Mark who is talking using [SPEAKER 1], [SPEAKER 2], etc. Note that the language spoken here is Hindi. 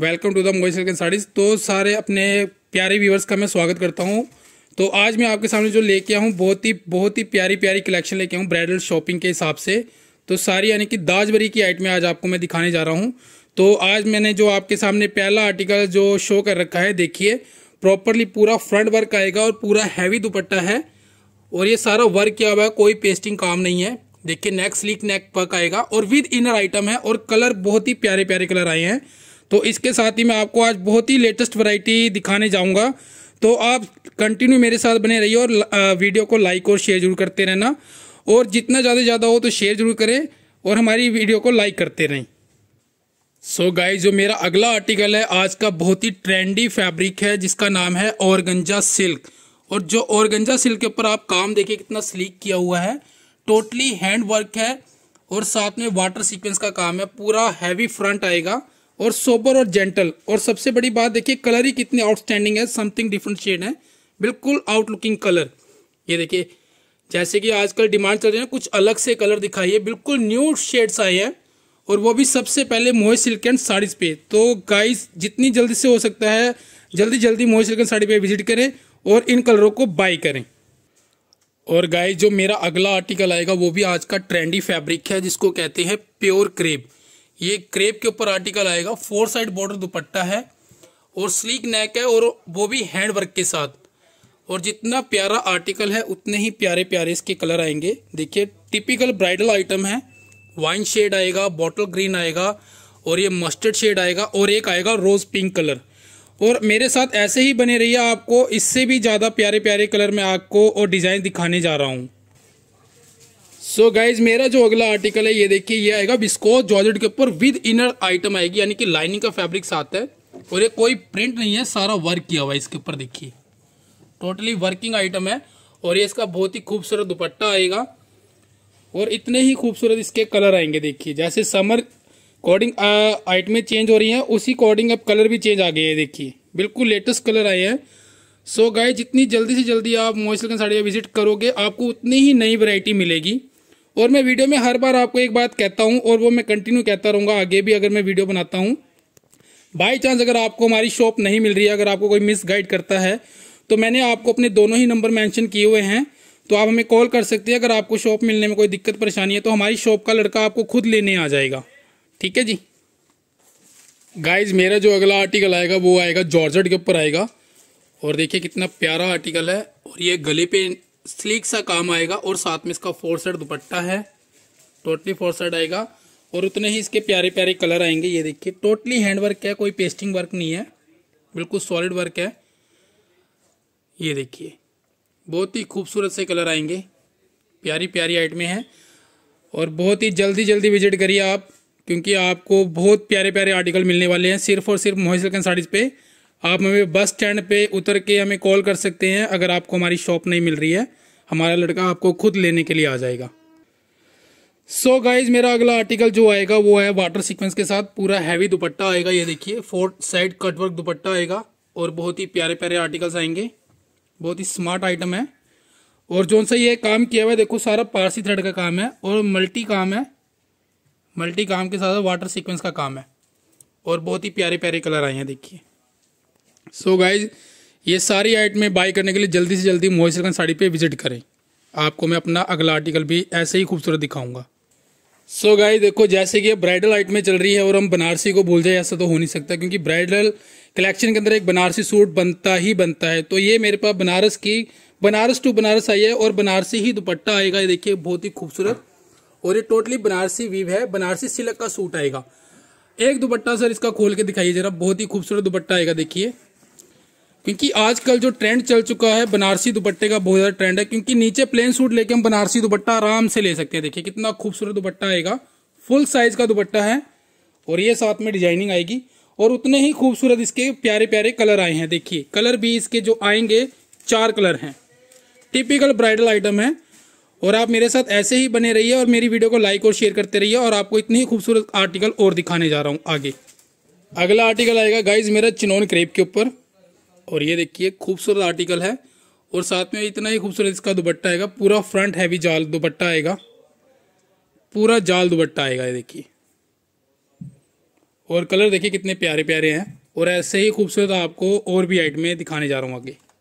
[SPEAKER 1] वेलकम टू द मोई सिल्क एंड साड़ीज तो सारे अपने प्यारे व्यूवर्स का मैं स्वागत करता हूँ तो आज मैं आपके सामने जो लेके हूँ बहुत ही बहुत ही प्यारी प्यारी कलेक्शन लेके आऊँ ब्राइडल शॉपिंग के हिसाब से तो सारी यानी कि दाजबरी की आइटमें आज आपको मैं दिखाने जा रहा हूँ तो आज मैंने जो आपके सामने पहला आर्टिकल जो शो कर रखा है देखिए प्रॉपरली पूरा फ्रंट वर्क आएगा और पूरा हैवी दुपट्टा है और ये सारा वर्क किया हुआ है कोई पेस्टिंग काम नहीं है देखिए नेक स्लीक नेक वर्क आएगा और विद इनर आइटम है और कलर बहुत ही प्यारे प्यारे कलर आए हैं तो इसके साथ ही मैं आपको आज बहुत ही लेटेस्ट वैरायटी दिखाने जाऊंगा तो आप कंटिन्यू मेरे साथ बने रहिए और वीडियो को लाइक और शेयर जरूर करते रहना और जितना ज़्यादा ज़्यादा हो तो शेयर जरूर करें और हमारी वीडियो को लाइक करते रहें सो so गाइस जो मेरा अगला आर्टिकल है आज का बहुत ही ट्रेंडी फैब्रिक है जिसका नाम है औरगंजा सिल्क और जो औरगंजा सिल्क के ऊपर आप काम देखिए कितना स्लीक किया हुआ है टोटली हैंड वर्क है और साथ में वाटर सीक्वेंस का काम है पूरा हैवी फ्रंट आएगा और सोबर और जेंटल और सबसे बड़ी बात देखिए कलर ही कितनी आउटस्टैंडिंग है समथिंग डिफरेंट शेड है बिल्कुल आउटलुकिंग कलर ये देखिए जैसे कि आजकल डिमांड चल रही है कुछ अलग से कलर दिखाइए बिल्कुल न्यू शेड्स आए हैं और वो भी सबसे पहले मोहे सिल्क एंड साड़ीज़ पे तो गाइस जितनी जल्दी से हो सकता है जल्दी जल्दी मोह सिल्क एंड साड़ी पे विजिट करें और इन कलरों को बाई करें और गाइस जो मेरा अगला आर्टिकल आएगा वो भी आज का ट्रेंडी फैब्रिक है जिसको कहते हैं प्योर क्रेप ये क्रेप के ऊपर आर्टिकल आएगा फोर साइड बॉर्डर दुपट्टा है और स्लीक नेक है और वो भी हैंड वर्क के साथ और जितना प्यारा आर्टिकल है उतने ही प्यारे प्यारे इसके कलर आएंगे देखिए टिपिकल ब्राइडल आइटम है वाइन शेड आएगा बॉटल ग्रीन आएगा और ये मस्टर्ड शेड आएगा और एक आएगा रोज़ पिंक कलर और मेरे साथ ऐसे ही बने रहिए आपको इससे भी ज़्यादा प्यारे प्यारे कलर में आपको और डिज़ाइन दिखाने जा रहा हूँ सो so गाइज मेरा जो अगला आर्टिकल है ये देखिए ये आएगा बिस्कोस जॉर्जेट के ऊपर विद इनर आइटम आएगी यानी कि लाइनिंग का फैब्रिक साथ है और ये कोई प्रिंट नहीं है सारा वर्क किया हुआ है इसके ऊपर देखिए टोटली वर्किंग आइटम है और ये इसका बहुत ही खूबसूरत दुपट्टा आएगा और इतने ही खूबसूरत इसके कलर आएंगे देखिए जैसे समर अकॉर्डिंग आइटमें चेंज हो रही हैं उसी अकॉर्डिंग अब कलर भी चेंज आ गए हैं देखिए बिल्कुल लेटेस्ट कलर आए हैं सो गाय जितनी जल्दी से जल्दी आप मोहिस्टर साड़ी विजिट करोगे आपको उतनी ही नई वरायटी मिलेगी और मैं वीडियो में हर बार आपको एक बात कहता हूँ और वो मैं कंटिन्यू कहता रहूँगा आगे भी अगर मैं वीडियो बनाता हूँ बाई चांस अगर आपको हमारी शॉप नहीं मिल रही है अगर आपको कोई मिस गाइड करता है तो मैंने आपको अपने दोनों ही नंबर मेंशन किए हुए हैं तो आप हमें कॉल कर सकते हैं अगर आपको शॉप मिलने में कोई दिक्कत परेशानी है तो हमारी शॉप का लड़का आपको खुद लेने आ जाएगा ठीक है जी गाइज मेरा जो अगला आर्टिकल आएगा वो आएगा जॉर्जट के ऊपर आएगा और देखिए कितना प्यारा आर्टिकल है और ये गले पे स्लीक सा काम आएगा और साथ में इसका फोर साइड दुपट्टा है टोटली फोर साइड आएगा और उतने ही इसके प्यारे प्यारे कलर आएंगे ये देखिए टोटली हैंड वर्क है कोई पेस्टिंग वर्क नहीं है बिल्कुल सॉलिड वर्क है ये देखिए बहुत ही खूबसूरत से कलर आएंगे प्यारी प्यारी आइटमें हैं और बहुत ही जल्दी जल्दी विजिट करिए आप क्योंकि आपको बहुत प्यारे प्यारे आर्टिकल मिलने वाले हैं सिर्फ और सिर्फ मोहिसल साड़ीज़ पे आप हमें बस स्टैंड पे उतर के हमें कॉल कर सकते हैं अगर आपको हमारी शॉप नहीं मिल रही है हमारा लड़का आपको खुद लेने के लिए आ जाएगा सो so गाइज मेरा अगला आर्टिकल जो आएगा वो है वाटर सीक्वेंस के साथ पूरा हैवी दुपट्टा आएगा ये देखिए फोर साइड कटवर्क दुपट्टा आएगा और बहुत ही प्यारे प्यारे आर्टिकल्स आएंगे बहुत ही स्मार्ट आइटम है और जो सा ये काम किया हुआ है देखो सारा पारसी थ्रेड का काम है और मल्टी काम है मल्टी काम के साथ वाटर सिक्वेंस का काम है और बहुत ही प्यारे प्यारे कलर आए हैं देखिए सो so गाइज ये सारी आइटमें बाई करने के लिए जल्दी से जल्दी मोहिसर खान साड़ी पे विजिट करें आपको मैं अपना अगला आर्टिकल भी ऐसे ही खूबसूरत दिखाऊंगा सो so गाइज देखो जैसे कि ब्राइडल आइटमें चल रही है और हम बनारसी को भूल जाए ऐसा तो हो नहीं सकता क्योंकि ब्राइडल कलेक्शन के अंदर एक बनारसी सूट बनता ही बनता है तो ये मेरे पास बनारस की बनारस टू बनारस आई है और बनारसी ही दुपट्टा आएगा ये देखिए बहुत ही खूबसूरत और ये टोटली बनारसी वीव है बनारसी सिलक का सूट आएगा एक दुपट्टा सर इसका खोल के दिखाइए जरा बहुत ही खूबसूरत दुपट्टा आएगा देखिए क्योंकि आजकल जो ट्रेंड चल चुका है बनारसी दुपट्टे का बहुत ज़्यादा ट्रेंड है क्योंकि नीचे प्लेन सूट लेके हम बनारसी दुपट्टा आराम से ले सकते हैं देखिए कितना खूबसूरत दुपट्टा आएगा फुल साइज का दुपट्टा है और ये साथ में डिजाइनिंग आएगी और उतने ही खूबसूरत इसके प्यारे प्यारे कलर आए हैं देखिए कलर भी इसके जो आएंगे चार कलर हैं टिपिकल ब्राइडल आइटम है और आप मेरे साथ ऐसे ही बने रहिए और मेरी वीडियो को लाइक और शेयर करते रहिए और आपको इतने ही खूबसूरत आर्टिकल और दिखाने जा रहा हूँ आगे अगला आर्टिकल आएगा गाइज मेरा चिनोन क्रेप के ऊपर और ये देखिए खूबसूरत आर्टिकल है और साथ में इतना ही खूबसूरत इसका दुपट्टा आएगा पूरा फ्रंट हैवी जाल दुपट्टा आएगा पूरा जाल दुपट्टा आएगा ये देखिए और कलर देखिए कितने प्यारे प्यारे हैं और ऐसे ही खूबसूरत आपको और भी आइटमें दिखाने जा रहा हूँ आगे